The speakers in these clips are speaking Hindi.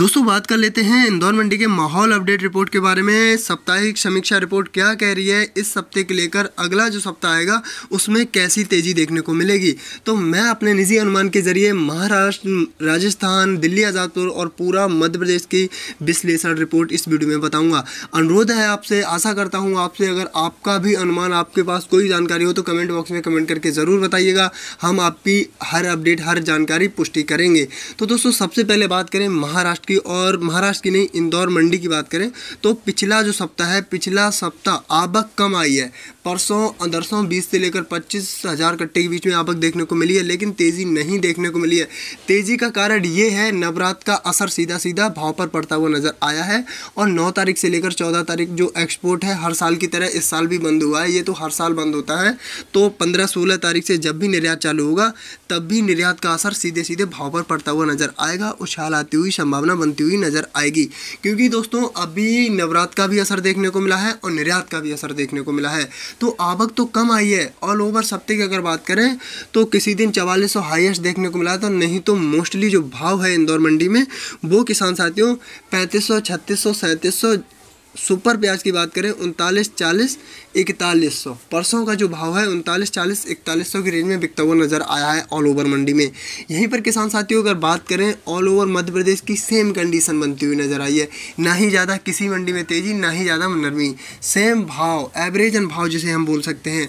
दोस्तों बात कर लेते हैं इंदौर मंडी के माहौल अपडेट रिपोर्ट के बारे में साप्ताहिक समीक्षा रिपोर्ट क्या कह रही है इस सप्ते के लेकर अगला जो सप्ताह आएगा उसमें कैसी तेज़ी देखने को मिलेगी तो मैं अपने निजी अनुमान के जरिए महाराष्ट्र राजस्थान दिल्ली आज़ादपुर और पूरा मध्य प्रदेश की विश्लेषण रिपोर्ट इस वीडियो में बताऊँगा अनुरोध है आपसे आशा करता हूँ आपसे अगर आपका भी अनुमान आपके पास कोई जानकारी हो तो कमेंट बॉक्स में कमेंट करके ज़रूर बताइएगा हम आपकी हर अपडेट हर जानकारी पुष्टि करेंगे तो दोस्तों सबसे पहले बात करें महाराष्ट्र की और महाराष्ट्र की नहीं इंदौर मंडी की बात करें तो पिछला जो सप्ताह है पिछला सप्ताह आवक कम आई है परसों दरसों बीस से लेकर पच्चीस हज़ार कट्टे के बीच में आवक देखने को मिली है लेकिन तेज़ी नहीं देखने को मिली है तेज़ी का कारण ये है नवरात्र का असर सीधा सीधा भाव पर पड़ता हुआ नज़र आया है और नौ तारीख से लेकर चौदह तारीख जो एक्सपोर्ट है हर साल की तरह इस साल भी बंद हुआ है ये तो हर साल बंद होता है तो पंद्रह सोलह तारीख से जब भी निर्यात चालू होगा तब भी निर्यात का असर सीधे सीधे भाव पर पड़ता हुआ नज़र आएगा उछाल आती हुई संभावना बनती हुई नज़र आएगी क्योंकि दोस्तों अभी नवरात्र का भी असर देखने को मिला है और निर्यात का भी असर देखने को मिला है तो आवक तो कम आई है ऑल ओवर सप्ते की अगर बात करें तो किसी दिन चवालीस सौ हाइस्ट देखने को मिला था नहीं तो मोस्टली जो भाव है इंदौर मंडी में वो किसान साथियों पैंतीस सौ छत्तीस सौ सैंतीस सौ सुपर प्याज की बात करें उनतालीस चालीस इकतालीस सौ परसों का जो भाव है उनतालीस चालीस इकतालीस सौ की रेंज में बिकता हुआ नज़र आया है ऑल ओवर मंडी में यहीं पर किसान साथियों अगर बात करें ऑल ओवर मध्य प्रदेश की सेम कंडीशन बनती हुई नज़र आई है ना ही ज़्यादा किसी मंडी में तेज़ी ना ही ज़्यादा नरमी सेम भाव एवरेज एंड भाव जिसे हम बोल सकते हैं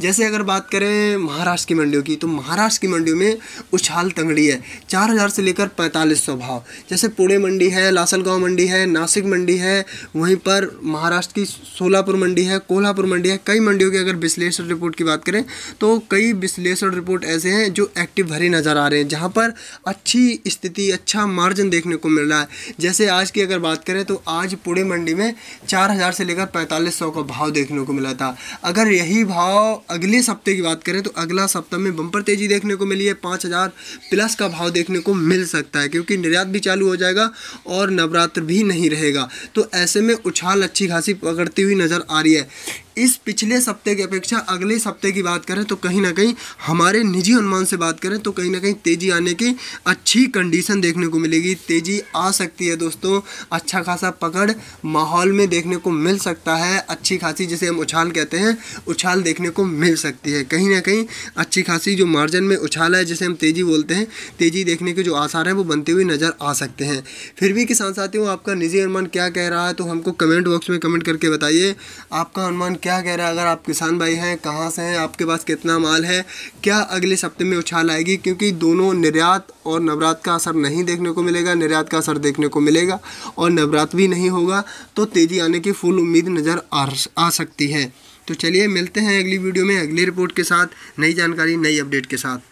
जैसे अगर बात करें महाराष्ट्र की मंडियों की तो महाराष्ट्र की मंडियों में उछाल तंगड़ी है चार हज़ार से लेकर पैंतालीस सौ भाव जैसे पुणे मंडी है लासलगांव मंडी है नासिक मंडी है वहीं पर महाराष्ट्र की सोलापुर मंडी है कोल्हापुर मंडी है कई मंडियों की अगर विश्लेषण रिपोर्ट की बात करें तो कई विश्लेषण रिपोर्ट ऐसे हैं जो एक्टिव भरे नज़र आ रहे हैं जहाँ पर अच्छी स्थिति अच्छा मार्जिन देखने को मिल रहा है जैसे आज की अगर बात करें तो आज पुणे मंडी में चार हज़ार से लेकर पैंतालीस सौ का भाव देखने को मिला था अगर यही भाव अगले सप्ते की बात करें तो अगला सप्ताह में बम्पर तेज़ी देखने को मिली है पाँच हज़ार प्लस का भाव देखने को मिल सकता है क्योंकि निर्यात भी चालू हो जाएगा और नवरात्र भी नहीं रहेगा तो ऐसे में उछाल अच्छी खासी पकड़ती हुई नज़र आ रही है इस पिछले सप्ते की अपेक्षा अगले सप्ते की बात करें तो कहीं ना कहीं हमारे निजी अनुमान से बात करें तो कहीं ना कहीं तेज़ी आने की अच्छी कंडीशन देखने को मिलेगी तेज़ी आ सकती है दोस्तों अच्छा खासा पकड़ माहौल में देखने को मिल सकता है अच्छी खासी जिसे हम उछाल कहते हैं उछाल देखने को मिल सकती है कहीं ना कहीं अच्छी खासी जो मार्जिन में उछाल है जिसे हम तेज़ी बोलते हैं तेज़ी देखने के जो आसार हैं वो बनते हुए नज़र आ सकते हैं फिर भी किसान साथियों आपका निजी अनुमान क्या कह रहा है तो हमको कमेंट बॉक्स में कमेंट करके बताइए आपका अनुमान क्या कह रहा है अगर आप किसान भाई हैं कहाँ से हैं आपके पास कितना माल है क्या अगले सप्ते में उछाल आएगी क्योंकि दोनों निर्यात और नवरात का असर नहीं देखने को मिलेगा निर्यात का असर देखने को मिलेगा और नवरात भी नहीं होगा तो तेज़ी आने की फुल उम्मीद नज़र आ सकती है तो चलिए मिलते हैं अगली वीडियो में अगली रिपोर्ट के साथ नई जानकारी नई अपडेट के साथ